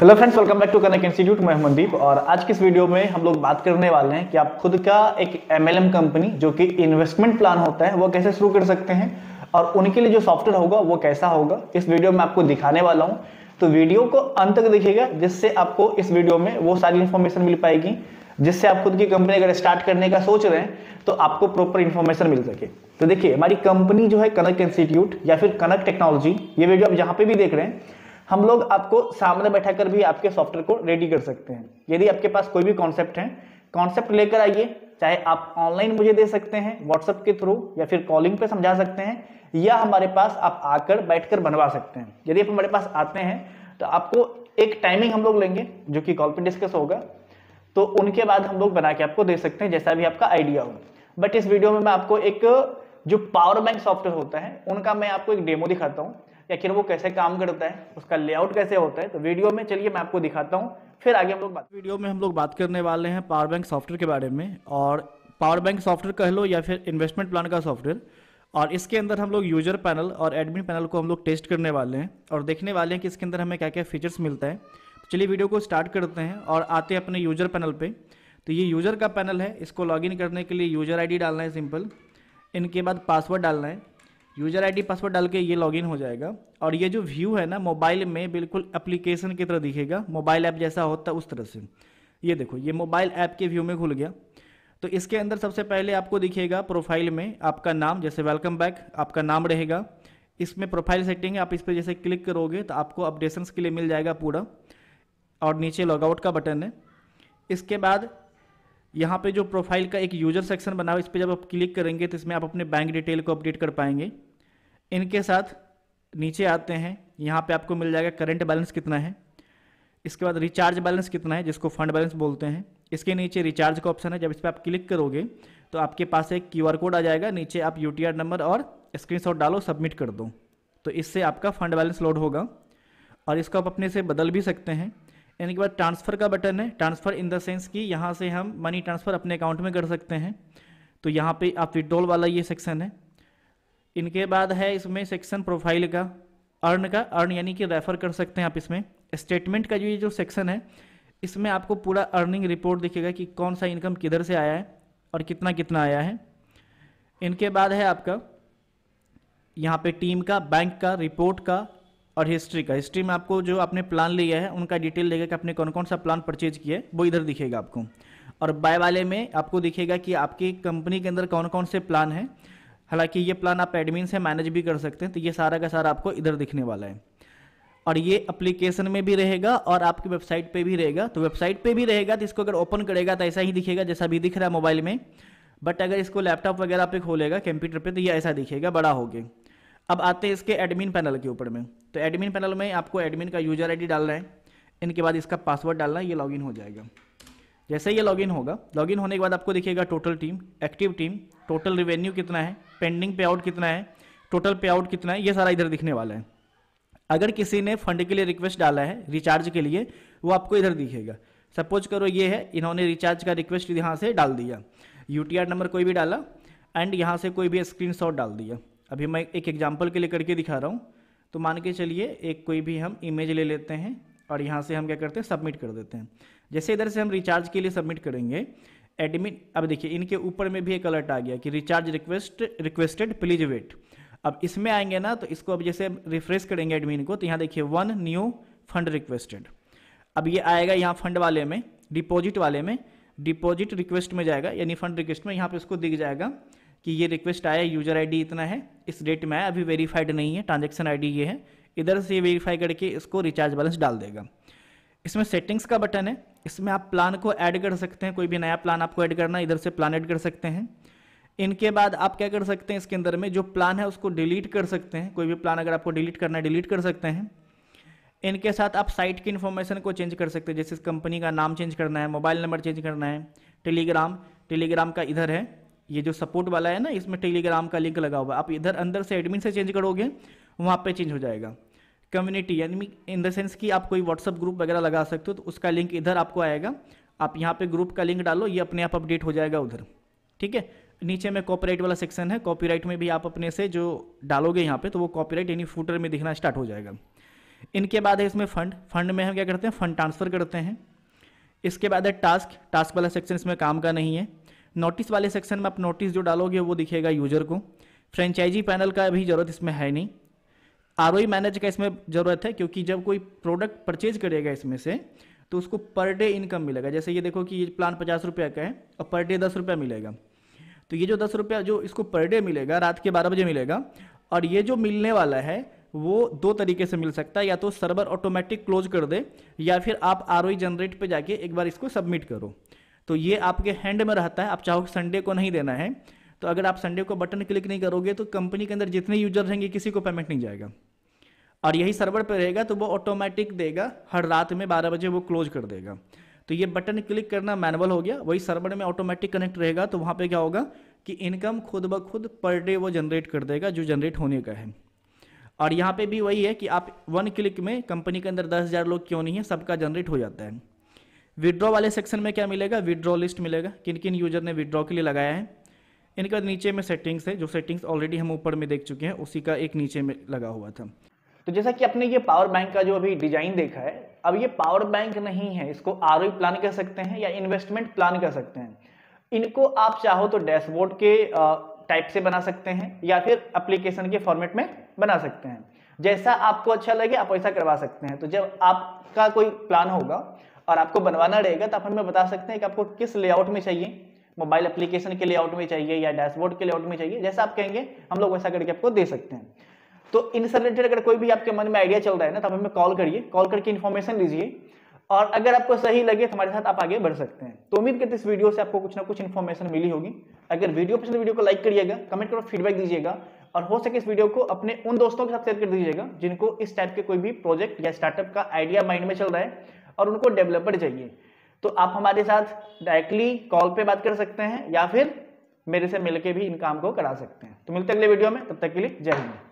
hello friends welcome back to connect institute मैं मनदीप और आज की इस वीडियो में हम लोग बात करने वाले हैं कि आप खुद का एक एमएलएम कंपनी जो कि इन्वेस्टमेंट प्लान होता है वो कैसे शुरू कर सकते हैं और उनके लिए जो सॉफ्टवेयर होगा वो कैसा होगा इस वीडियो में आपको दिखाने वाला हूँ तो वीडियो को अंत तक देखिएगा जिससे आपको इस वीडियो में वो सारी इन्फॉर्मेशन मिल पाएगी जिससे आप खुद की कंपनी अगर स्टार्ट करने का सोच रहे हैं तो आपको प्रॉपर इन्फॉर्मेशन मिल सके तो देखिए हमारी कंपनी जो है कनक इंस्टीट्यूट या फिर कनक टेक्नोलॉजी ये वीडियो आप जहाँ पे भी देख रहे हैं हम लोग आपको सामने बैठा कर भी आपके सॉफ्टवेयर को रेडी कर सकते हैं यदि आपके पास कोई भी कॉन्सेप्ट है कॉन्सेप्ट लेकर आइए चाहे आप ऑनलाइन मुझे दे सकते हैं व्हाट्सएप के थ्रू या फिर कॉलिंग पे समझा सकते हैं या हमारे पास आप आकर बैठकर बनवा सकते हैं यदि आप हमारे पास आते हैं तो आपको एक टाइमिंग हम लोग लेंगे जो कि कॉल पे डिस्कस होगा तो उनके बाद हम लोग बना के आपको दे सकते हैं जैसा भी आपका आइडिया हो बट इस वीडियो में मैं आपको एक जो पावर बैंक सॉफ्टवेयर होता है उनका मैं आपको एक डेमो दिखाता हूँ कि आखिर वो कैसे काम करता है उसका लेआउट कैसे होता है तो वीडियो में चलिए मैं आपको दिखाता हूँ फिर आगे हम लोग बात वीडियो में हम लोग बात करने वाले हैं पावर बैंक सॉफ्टवेयर के बारे में और पावर बैंक सॉफ्टवेयर कह लो या फिर इन्वेस्टमेंट प्लान का सॉफ्टवेयर और इसके अंदर हम लोग यूजर पैनल और एडमिन पैनल को हम लोग टेस्ट करने वाले हैं और देखने वाले हैं कि इसके अंदर हमें क्या क्या फीचर्स मिलता है तो चलिए वीडियो को स्टार्ट करते हैं और आते हैं अपने यूजर पैनल पे तो ये यूजर का पैनल है इसको लॉगिन करने के लिए यूजर आईडी डालना है सिंपल इनके बाद पासवर्ड डालना है यूजर आईडी पासवर्ड डाल के ये लॉगिन हो जाएगा और ये जो व्यू है ना मोबाइल में बिल्कुल एप्लीकेशन की तरह दिखेगा मोबाइल ऐप जैसा होता है उस तरह से ये देखो ये मोबाइल ऐप के व्यू में खुल गया तो इसके अंदर सबसे पहले आपको दिखेगा प्रोफाइल में आपका नाम जैसे वेलकम बैक आपका नाम रहेगा इसमें प्रोफाइल सेटिंग है आप इस पर जैसे क्लिक करोगे तो आपको अपडेशन के लिए मिल जाएगा पूरा और नीचे लॉगआउट का बटन है इसके बाद यहाँ पे जो प्रोफाइल का एक यूजर सेक्शन बना हुआ इस पर जब आप क्लिक करेंगे तो इसमें आप अपने बैंक डिटेल को अपडेट कर पाएंगे इनके साथ नीचे आते हैं यहाँ पे आपको मिल जाएगा करंट बैलेंस कितना है इसके बाद रिचार्ज बैलेंस कितना है जिसको फंड बैलेंस बोलते हैं इसके नीचे रिचार्ज का ऑप्शन है जब इस पर आप क्लिक करोगे तो आपके पास एक क्यू कोड आ जाएगा नीचे आप यू नंबर और स्क्रीनशॉट डालो सबमिट कर दो तो इससे आपका फंड बैलेंस लोड होगा और इसको आप अपने से बदल भी सकते हैं यानी कि बाद ट्रांसफ़र का बटन है ट्रांसफ़र इन द सेंस कि यहाँ से हम मनी ट्रांसफ़र अपने अकाउंट में कर सकते हैं तो यहाँ पे आप विड्रॉल वाला ये सेक्शन है इनके बाद है इसमें सेक्शन प्रोफाइल का अर्न का अर्न यानी कि रेफर कर सकते हैं आप इसमें स्टेटमेंट का जो ये जो सेक्शन है इसमें आपको पूरा अर्निंग रिपोर्ट दिखेगा कि कौन सा इनकम किधर से आया है और कितना कितना आया है इनके बाद है आपका यहाँ पे टीम का बैंक का रिपोर्ट का और हिस्ट्री का हिस्ट्री में आपको जो आपने प्लान लिया है उनका डिटेल देगा कि आपने कौन कौन सा प्लान परचेज किया है वो इधर दिखेगा आपको और बाय वाले में आपको दिखेगा कि आपकी कंपनी के अंदर कौन कौन से प्लान हैं हालांकि ये प्लान आप एडमिन से मैनेज भी कर सकते हैं तो ये सारा का सारा आपको इधर दिखने वाला है और ये अप्लीकेशन में भी रहेगा और आपकी वेबसाइट पर भी रहेगा तो वेबसाइट पर भी रहेगा तो इसको अगर ओपन करेगा तो ऐसा ही दिखेगा जैसा भी दिख रहा है मोबाइल में बट अगर इसको लैपटॉप वगैरह पे खोलेगा कंप्यूटर पे तो ये ऐसा दिखेगा बड़ा हो गया अब आते हैं इसके एडमिन पैनल के ऊपर में तो एडमिन पैनल में आपको एडमिन का यूजर आईडी डालना है इनके बाद इसका पासवर्ड डालना है ये लॉगिन हो जाएगा जैसे ये लॉगिन होगा लॉगिन होने के बाद आपको दिखेगा total team active team total revenue कितना है पेंडिंग पे आउट कितना है टोटल पे आउट कितना है ये सारा इधर दिखने वाला है अगर किसी ने फंड के लिए रिक्वेस्ट डाला है रिचार्ज के लिए वो आपको इधर दिखेगा सपोज करो ये है इन्होंने रिचार्ज का रिक्वेस्ट यहाँ से डाल दिया यू नंबर कोई भी डाला एंड यहाँ से कोई भी स्क्रीन डाल दिया अभी मैं एक एग्जाम्पल के लिए करके दिखा रहा हूँ तो मान के चलिए एक कोई भी हम इमेज ले लेते हैं और यहाँ से हम क्या करते हैं सबमिट कर देते हैं जैसे इधर से हम रिचार्ज के लिए सबमिट करेंगे एडमिट अब देखिए इनके ऊपर में भी एक अलर्ट आ गया कि recharge request requested please wait अब इसमें आएंगे ना तो इसको अब जैसे रिफ्रेश करेंगे एडमिन को तो यहाँ देखिए वन न्यू फंड रिक्वेस्टेड अब ये आएगा यहाँ फंड वाले में डिपॉजिट वाले में डिपॉजिट रिक्वेस्ट में जाएगा यानी फंड रिक्वेस्ट में यहाँ पे इसको दिख जाएगा कि ये रिक्वेस्ट आया यूजर आईडी इतना है इस डेट में आया अभी वेरीफाइड नहीं है ट्रांजेक्शन आई ये है इधर से वेरीफाई करके इसको रिचार्ज बैलेंस डाल देगा इसमें सेटिंग्स का बटन है इसमें आप प्लान को ऐड कर सकते हैं कोई भी नया प्लान आपको ऐड करना इधर से प्लान ऐड कर सकते हैं इनके बाद आप क्या कर सकते हैं इसके अंदर में जो प्लान है उसको डिलीट कर सकते हैं कोई भी प्लान अगर आपको डिलीट करना है डिलीट कर सकते हैं इनके साथ आप साइट की इन्फॉर्मेशन को चेंज कर सकते हैं जैसे कंपनी का नाम चेंज करना है मोबाइल नंबर चेंज करना है टेलीग्राम टेलीग्राम का इधर है ये जो सपोर्ट वाला है ना इसमें टेलीग्राम का लिंक लगा हुआ है आप इधर अंदर से एडमिन से चेंज करोगे वहाँ पे चेंज हो जाएगा कम्युनिटी यानी इन द सेंस कि आप कोई व्हाट्सअप ग्रुप वगैरह लगा सकते हो तो उसका लिंक इधर आपको आएगा आप यहाँ पे ग्रुप का लिंक डालो ये अपने आप अपडेट हो जाएगा उधर ठीक है नीचे में कॉपीराइट वाला सेक्शन है कॉपीराइट में भी आप अपने से जो डालोगे यहाँ पे तो वो कॉपीराइट यानी फूटर में दिखना स्टार्ट हो जाएगा इनके बाद है इसमें फंड फंड में हम क्या करते हैं फंड ट्रांसफ़र करते हैं इसके बाद है टास्क टास्क वाला सेक्शन इसमें काम का नहीं है नोटिस वाले सेक्शन में आप नोटिस जो डालोगे वो दिखेगा यूजर को फ्रेंचाइजी पैनल का भी ज़रूरत इसमें है नहीं आर ओ मैनेज का इसमें ज़रूरत है क्योंकि जब कोई प्रोडक्ट परचेज करेगा इसमें से तो उसको पर डे इनकम मिलेगा जैसे ये देखो कि ये प्लान पचास रुपये का है और पर डे दस रुपया मिलेगा तो ये जो दस रुपया जो इसको पर डे मिलेगा रात के बारह बजे मिलेगा और ये जो मिलने वाला है वो दो तरीके से मिल सकता है या तो सर्वर ऑटोमेटिक क्लोज कर दे या फिर आप आर जनरेट पर जाके एक बार इसको सबमिट करो तो ये आपके हैंड में रहता है आप चाहो संडे को नहीं देना है तो अगर आप संडे को बटन क्लिक नहीं करोगे तो कंपनी के अंदर जितने यूजर रहेंगे किसी को पेमेंट नहीं जाएगा और यही सर्वर पर रहेगा तो वो ऑटोमेटिक देगा हर रात में बारह बजे वो क्लोज कर देगा तो ये बटन क्लिक करना मैनुअल हो गया वही सर्वर में ऑटोमेटिक कनेक्ट रहेगा तो वहाँ पे क्या होगा कि इनकम खुद ब खुद पर डे वो जनरेट कर देगा जो जनरेट होने का है और यहाँ पे भी वही है कि आप वन क्लिक में कंपनी के अंदर दस हज़ार लोग क्यों नहीं है सबका जनरेट हो जाता है विड्रॉ वाले सेक्शन में क्या मिलेगा विड्रॉ लिस्ट मिलेगा किन किन यूजर ने विड्रॉ के लिए लगाया है इनका नीचे में सेटिंग्स है जो सेटिंग्स ऑलरेडी हम ऊपर में देख चुके हैं उसी का एक नीचे में लगा हुआ था तो जैसा कि अपने ये पावर बैंक का जो अभी डिजाइन देखा है अब ये पावर बैंक नहीं है इसको आर प्लान कह सकते हैं या इन्वेस्टमेंट प्लान कह सकते हैं इनको आप चाहो तो डैशबोर्ड के टाइप से बना सकते हैं या फिर एप्लीकेशन के फॉर्मेट में बना सकते हैं जैसा आपको अच्छा लगे आप वैसा करवा सकते हैं तो जब आपका कोई प्लान होगा और आपको बनवाना रहेगा तो आप हमें बता सकते हैं कि आपको किस लेआउट में चाहिए मोबाइल एप्लीकेशन के लेआउट में चाहिए या डैशबोर्ड के लेआउट में चाहिए जैसा आप कहेंगे हम लोग वैसा करके आपको दे सकते हैं तो इन सब रिलेटेड अगर कोई भी आपके मन में आइडिया चल रहा है ना तो हमें कॉल करिए कॉल करके इन्फॉर्मेशन लीजिए और अगर आपको सही लगे तो हमारे साथ आप आगे बढ़ सकते हैं तो उम्मीद करते इस वीडियो से आपको कुछ ना कुछ इन्फॉर्मेशन मिली होगी अगर वीडियो पसंद वीडियो को लाइक करिएगा कमेंट करो फीडबैक दीजिएगा और हो सके इस वीडियो को अपने उन दोस्तों के साथ शेयर कर दीजिएगा जिनको इस टाइप के कोई भी प्रोजेक्ट या स्टार्टअप का आइडिया माइंड में चल रहा है और उनको डेवलपर चाहिए तो आप हमारे साथ डायरेक्टली कॉल पे बात कर सकते हैं या फिर मेरे से मिलके भी इन काम को करा सकते हैं तो मिलते अगले वीडियो में तब तक के लिए जय हिंद